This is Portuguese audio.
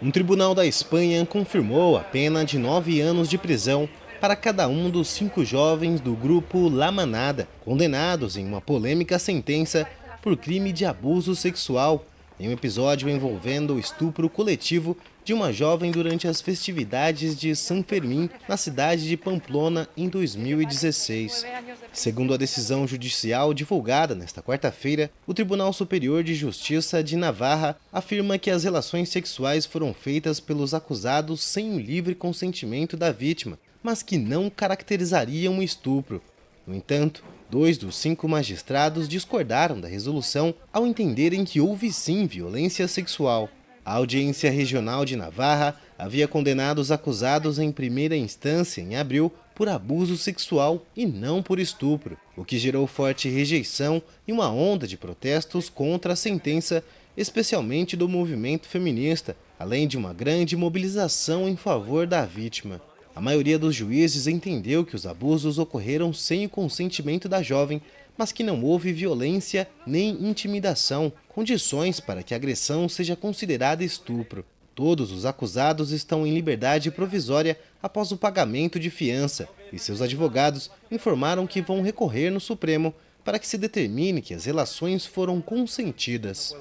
Um tribunal da Espanha confirmou a pena de nove anos de prisão para cada um dos cinco jovens do grupo La Manada, condenados em uma polêmica sentença por crime de abuso sexual em um episódio envolvendo o estupro coletivo de uma jovem durante as festividades de San Fermín na cidade de Pamplona em 2016. Segundo a decisão judicial divulgada nesta quarta-feira, o Tribunal Superior de Justiça de Navarra afirma que as relações sexuais foram feitas pelos acusados sem o livre consentimento da vítima, mas que não caracterizariam um estupro. No entanto, dois dos cinco magistrados discordaram da resolução ao entenderem que houve sim violência sexual. A audiência regional de Navarra havia condenado os acusados em primeira instância em abril por abuso sexual e não por estupro, o que gerou forte rejeição e uma onda de protestos contra a sentença, especialmente do movimento feminista, além de uma grande mobilização em favor da vítima. A maioria dos juízes entendeu que os abusos ocorreram sem o consentimento da jovem, mas que não houve violência nem intimidação, condições para que a agressão seja considerada estupro. Todos os acusados estão em liberdade provisória após o pagamento de fiança e seus advogados informaram que vão recorrer no Supremo para que se determine que as relações foram consentidas.